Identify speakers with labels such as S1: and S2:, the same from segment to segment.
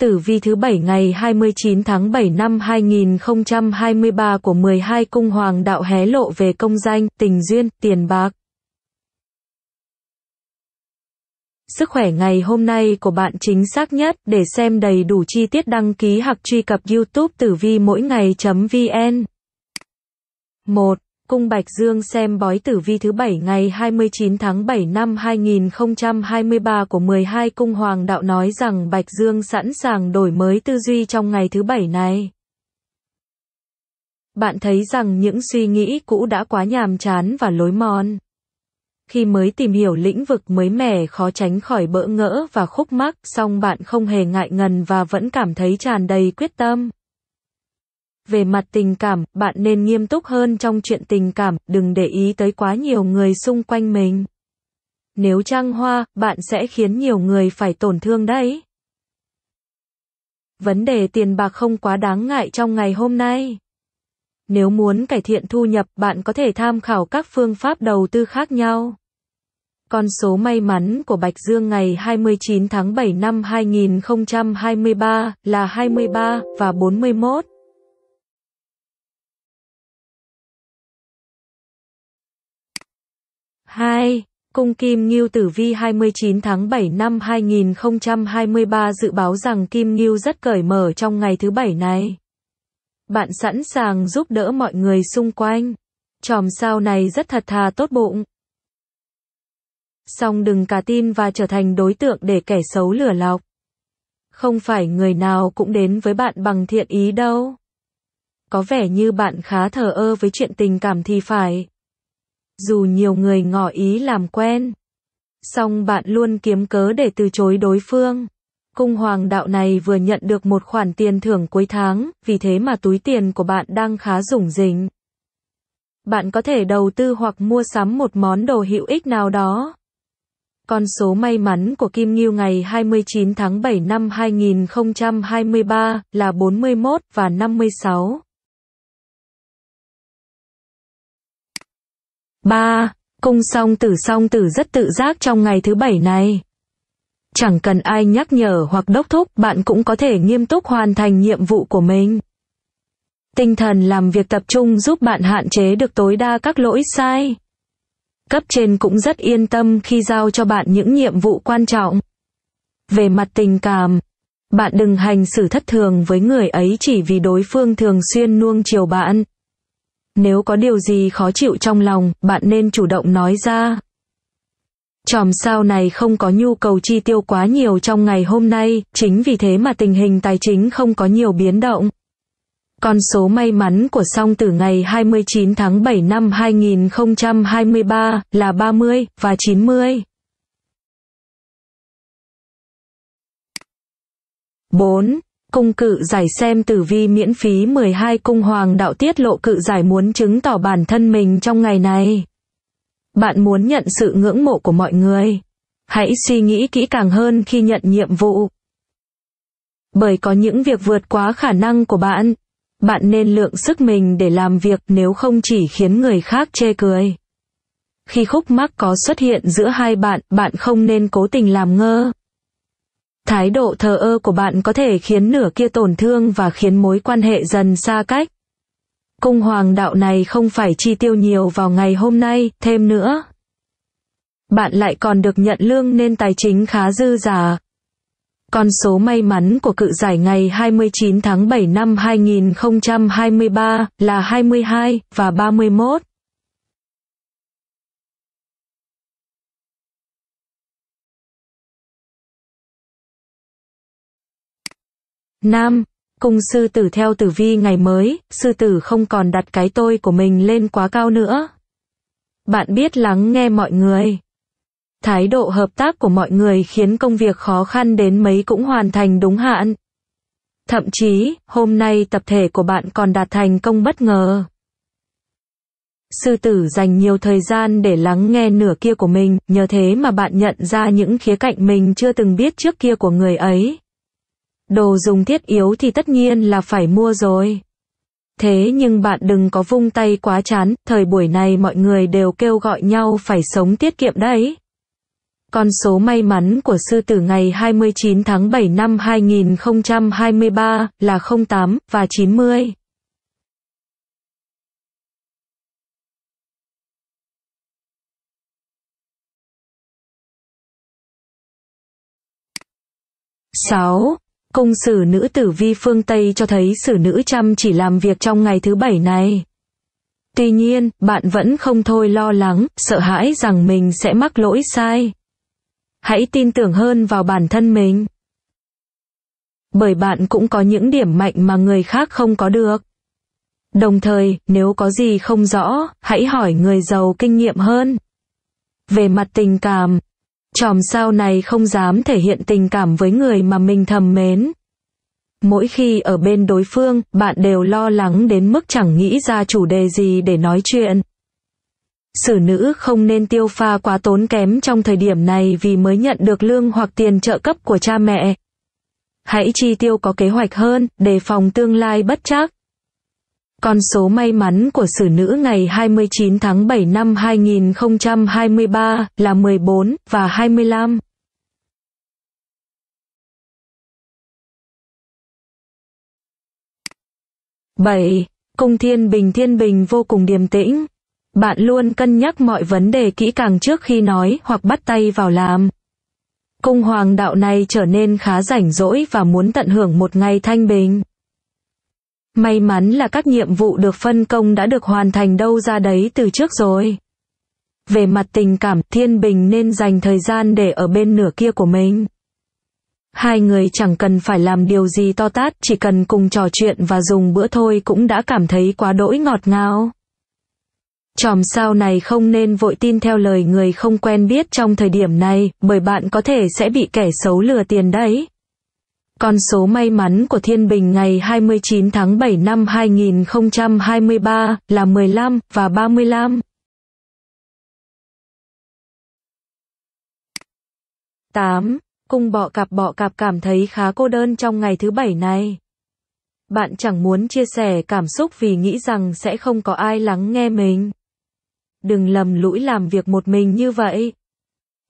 S1: Tử vi thứ bảy ngày 29 tháng 7 năm 2023 của 12 cung hoàng đạo hé lộ về công danh, tình duyên, tiền bạc. Sức khỏe ngày hôm nay của bạn chính xác nhất, để xem đầy đủ chi tiết đăng ký hoặc truy cập youtube tử vi mỗi ngày.vn 1. Cung Bạch Dương xem bói tử vi thứ bảy ngày 29 tháng 7 năm 2023 của 12 cung hoàng đạo nói rằng Bạch Dương sẵn sàng đổi mới tư duy trong ngày thứ bảy này. Bạn thấy rằng những suy nghĩ cũ đã quá nhàm chán và lối mòn. Khi mới tìm hiểu lĩnh vực mới mẻ khó tránh khỏi bỡ ngỡ và khúc mắc, song bạn không hề ngại ngần và vẫn cảm thấy tràn đầy quyết tâm. Về mặt tình cảm, bạn nên nghiêm túc hơn trong chuyện tình cảm, đừng để ý tới quá nhiều người xung quanh mình. Nếu trăng hoa, bạn sẽ khiến nhiều người phải tổn thương đấy. Vấn đề tiền bạc không quá đáng ngại trong ngày hôm nay. Nếu muốn cải thiện thu nhập, bạn có thể tham khảo các phương pháp đầu tư khác nhau. Con số may mắn của Bạch Dương ngày 29 tháng 7 năm 2023 là 23 và 41. 2. Cung Kim Ngưu Tử Vi 29 tháng 7 năm 2023 dự báo rằng Kim Ngưu rất cởi mở trong ngày thứ bảy này. Bạn sẵn sàng giúp đỡ mọi người xung quanh. Chòm sao này rất thật thà tốt bụng. Song đừng cả tin và trở thành đối tượng để kẻ xấu lừa lọc. Không phải người nào cũng đến với bạn bằng thiện ý đâu. Có vẻ như bạn khá thờ ơ với chuyện tình cảm thì phải dù nhiều người ngỏ ý làm quen. Song bạn luôn kiếm cớ để từ chối đối phương. Cung hoàng đạo này vừa nhận được một khoản tiền thưởng cuối tháng, vì thế mà túi tiền của bạn đang khá rủng rỉnh. Bạn có thể đầu tư hoặc mua sắm một món đồ hữu ích nào đó. Con số may mắn của Kim Ngưu ngày 29 tháng 7 năm 2023 là 41 và 56. 3. Cung song tử song tử rất tự giác trong ngày thứ bảy này. Chẳng cần ai nhắc nhở hoặc đốc thúc, bạn cũng có thể nghiêm túc hoàn thành nhiệm vụ của mình. Tinh thần làm việc tập trung giúp bạn hạn chế được tối đa các lỗi sai. Cấp trên cũng rất yên tâm khi giao cho bạn những nhiệm vụ quan trọng. Về mặt tình cảm, bạn đừng hành xử thất thường với người ấy chỉ vì đối phương thường xuyên nuông chiều bạn. Nếu có điều gì khó chịu trong lòng, bạn nên chủ động nói ra. Chòm sao này không có nhu cầu chi tiêu quá nhiều trong ngày hôm nay, chính vì thế mà tình hình tài chính không có nhiều biến động. Con số may mắn của song tử ngày 29 tháng 7 năm 2023 là 30 và 90. 4. Cung cự giải xem tử vi miễn phí 12 cung hoàng đạo tiết lộ cự giải muốn chứng tỏ bản thân mình trong ngày này. Bạn muốn nhận sự ngưỡng mộ của mọi người. Hãy suy nghĩ kỹ càng hơn khi nhận nhiệm vụ. Bởi có những việc vượt quá khả năng của bạn, bạn nên lượng sức mình để làm việc nếu không chỉ khiến người khác chê cười. Khi khúc mắc có xuất hiện giữa hai bạn, bạn không nên cố tình làm ngơ. Thái độ thờ ơ của bạn có thể khiến nửa kia tổn thương và khiến mối quan hệ dần xa cách. Cung hoàng đạo này không phải chi tiêu nhiều vào ngày hôm nay, thêm nữa. Bạn lại còn được nhận lương nên tài chính khá dư giả. Con số may mắn của cự giải ngày 29 tháng 7 năm 2023 là 22 và 31. Nam, cung sư tử theo tử vi ngày mới, sư tử không còn đặt cái tôi của mình lên quá cao nữa. Bạn biết lắng nghe mọi người. Thái độ hợp tác của mọi người khiến công việc khó khăn đến mấy cũng hoàn thành đúng hạn. Thậm chí, hôm nay tập thể của bạn còn đạt thành công bất ngờ. Sư tử dành nhiều thời gian để lắng nghe nửa kia của mình, nhờ thế mà bạn nhận ra những khía cạnh mình chưa từng biết trước kia của người ấy. Đồ dùng thiết yếu thì tất nhiên là phải mua rồi. Thế nhưng bạn đừng có vung tay quá chán, thời buổi này mọi người đều kêu gọi nhau phải sống tiết kiệm đấy. Con số may mắn của sư tử ngày 29 tháng 7 năm 2023 là 08 và 90. sáu Cung sử nữ tử vi phương Tây cho thấy sử nữ chăm chỉ làm việc trong ngày thứ bảy này. Tuy nhiên, bạn vẫn không thôi lo lắng, sợ hãi rằng mình sẽ mắc lỗi sai. Hãy tin tưởng hơn vào bản thân mình. Bởi bạn cũng có những điểm mạnh mà người khác không có được. Đồng thời, nếu có gì không rõ, hãy hỏi người giàu kinh nghiệm hơn. Về mặt tình cảm, Chòm sao này không dám thể hiện tình cảm với người mà mình thầm mến. Mỗi khi ở bên đối phương, bạn đều lo lắng đến mức chẳng nghĩ ra chủ đề gì để nói chuyện. Sử nữ không nên tiêu pha quá tốn kém trong thời điểm này vì mới nhận được lương hoặc tiền trợ cấp của cha mẹ. Hãy chi tiêu có kế hoạch hơn, đề phòng tương lai bất chắc. Con số may mắn của xử nữ ngày 29 tháng 7 năm 2023 là 14 và 25. bảy Cung thiên bình thiên bình vô cùng điềm tĩnh. Bạn luôn cân nhắc mọi vấn đề kỹ càng trước khi nói hoặc bắt tay vào làm. Cung hoàng đạo này trở nên khá rảnh rỗi và muốn tận hưởng một ngày thanh bình. May mắn là các nhiệm vụ được phân công đã được hoàn thành đâu ra đấy từ trước rồi. Về mặt tình cảm, Thiên Bình nên dành thời gian để ở bên nửa kia của mình. Hai người chẳng cần phải làm điều gì to tát, chỉ cần cùng trò chuyện và dùng bữa thôi cũng đã cảm thấy quá đỗi ngọt ngào. Chòm sao này không nên vội tin theo lời người không quen biết trong thời điểm này, bởi bạn có thể sẽ bị kẻ xấu lừa tiền đấy. Con số may mắn của Thiên Bình ngày 29 tháng 7 năm 2023 là 15 và 35. tám Cung bọ cạp bọ cạp cảm thấy khá cô đơn trong ngày thứ bảy này. Bạn chẳng muốn chia sẻ cảm xúc vì nghĩ rằng sẽ không có ai lắng nghe mình. Đừng lầm lũi làm việc một mình như vậy.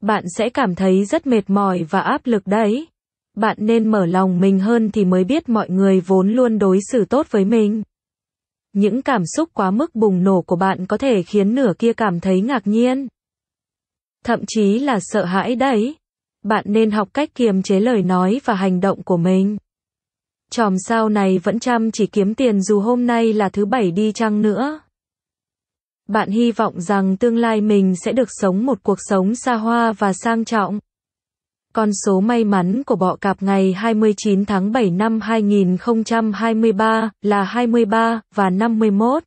S1: Bạn sẽ cảm thấy rất mệt mỏi và áp lực đấy bạn nên mở lòng mình hơn thì mới biết mọi người vốn luôn đối xử tốt với mình. Những cảm xúc quá mức bùng nổ của bạn có thể khiến nửa kia cảm thấy ngạc nhiên. Thậm chí là sợ hãi đấy. Bạn nên học cách kiềm chế lời nói và hành động của mình. Chòm sao này vẫn chăm chỉ kiếm tiền dù hôm nay là thứ bảy đi chăng nữa. Bạn hy vọng rằng tương lai mình sẽ được sống một cuộc sống xa hoa và sang trọng. Con số may mắn của bọ cạp ngày 29 tháng 7 năm 2023 là 23 và 51.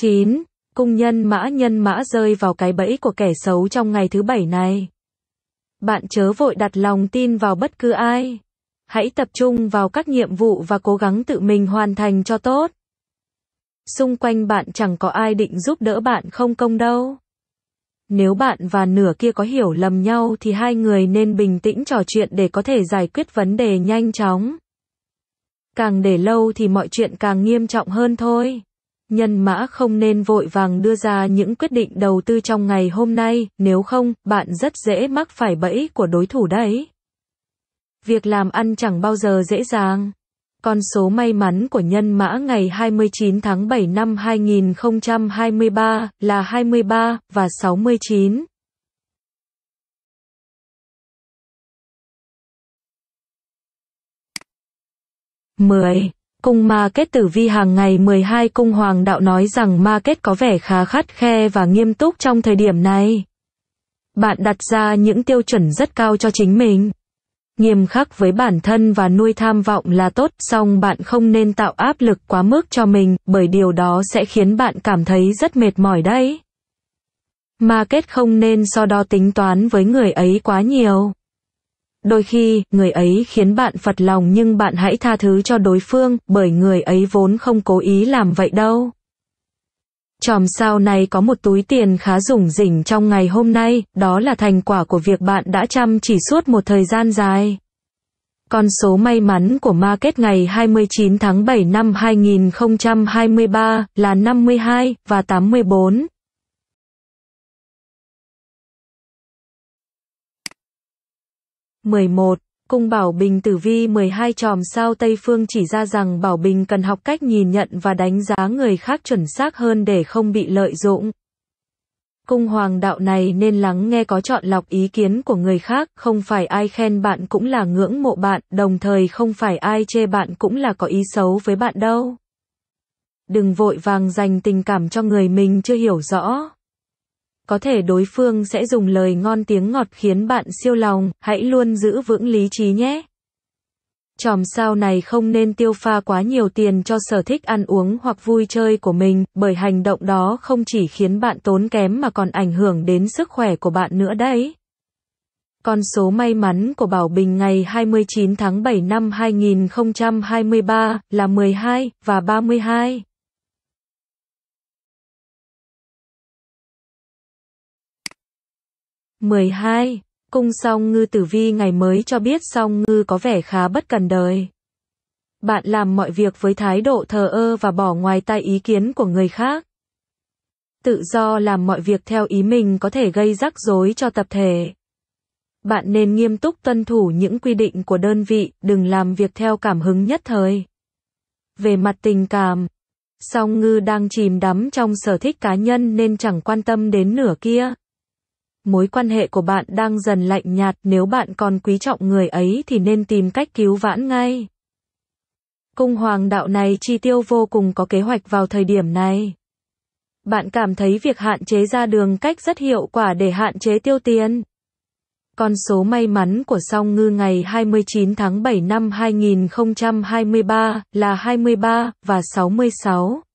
S1: chín Cung nhân mã nhân mã rơi vào cái bẫy của kẻ xấu trong ngày thứ bảy này. Bạn chớ vội đặt lòng tin vào bất cứ ai. Hãy tập trung vào các nhiệm vụ và cố gắng tự mình hoàn thành cho tốt xung quanh bạn chẳng có ai định giúp đỡ bạn không công đâu. Nếu bạn và nửa kia có hiểu lầm nhau thì hai người nên bình tĩnh trò chuyện để có thể giải quyết vấn đề nhanh chóng. Càng để lâu thì mọi chuyện càng nghiêm trọng hơn thôi. Nhân mã không nên vội vàng đưa ra những quyết định đầu tư trong ngày hôm nay, nếu không, bạn rất dễ mắc phải bẫy của đối thủ đấy. Việc làm ăn chẳng bao giờ dễ dàng. Con số may mắn của nhân mã ngày 29 tháng 7 năm 2023 là 23 và 69. mười Cung ma kết tử vi hàng ngày 12 cung hoàng đạo nói rằng ma kết có vẻ khá khắt khe và nghiêm túc trong thời điểm này. Bạn đặt ra những tiêu chuẩn rất cao cho chính mình nghiêm khắc với bản thân và nuôi tham vọng là tốt, song bạn không nên tạo áp lực quá mức cho mình, bởi điều đó sẽ khiến bạn cảm thấy rất mệt mỏi đấy. Market không nên so đo tính toán với người ấy quá nhiều. Đôi khi, người ấy khiến bạn phật lòng nhưng bạn hãy tha thứ cho đối phương, bởi người ấy vốn không cố ý làm vậy đâu. Chòm sao này có một túi tiền khá rủng rỉnh trong ngày hôm nay, đó là thành quả của việc bạn đã chăm chỉ suốt một thời gian dài. Con số may mắn của market ngày 29 tháng 7 năm 2023 là 52 và 84. mười một Cung Bảo Bình Tử Vi 12 chòm sao Tây Phương chỉ ra rằng Bảo Bình cần học cách nhìn nhận và đánh giá người khác chuẩn xác hơn để không bị lợi dụng. Cung Hoàng đạo này nên lắng nghe có chọn lọc ý kiến của người khác, không phải ai khen bạn cũng là ngưỡng mộ bạn, đồng thời không phải ai chê bạn cũng là có ý xấu với bạn đâu. Đừng vội vàng dành tình cảm cho người mình chưa hiểu rõ có thể đối phương sẽ dùng lời ngon tiếng ngọt khiến bạn siêu lòng, hãy luôn giữ vững lý trí nhé. Chòm sao này không nên tiêu pha quá nhiều tiền cho sở thích ăn uống hoặc vui chơi của mình, bởi hành động đó không chỉ khiến bạn tốn kém mà còn ảnh hưởng đến sức khỏe của bạn nữa đấy. Con số may mắn của Bảo Bình ngày 29 tháng 7 năm 2023 là 12 và 32. 12. Cung song ngư tử vi ngày mới cho biết song ngư có vẻ khá bất cần đời. Bạn làm mọi việc với thái độ thờ ơ và bỏ ngoài tai ý kiến của người khác. Tự do làm mọi việc theo ý mình có thể gây rắc rối cho tập thể. Bạn nên nghiêm túc tuân thủ những quy định của đơn vị, đừng làm việc theo cảm hứng nhất thời. Về mặt tình cảm, song ngư đang chìm đắm trong sở thích cá nhân nên chẳng quan tâm đến nửa kia mối quan hệ của bạn đang dần lạnh nhạt, nếu bạn còn quý trọng người ấy thì nên tìm cách cứu vãn ngay. Cung hoàng đạo này chi tiêu vô cùng có kế hoạch vào thời điểm này. Bạn cảm thấy việc hạn chế ra đường cách rất hiệu quả để hạn chế tiêu tiền. Con số may mắn của song ngư ngày 29 tháng 7 năm 2023 là 23
S2: và 66.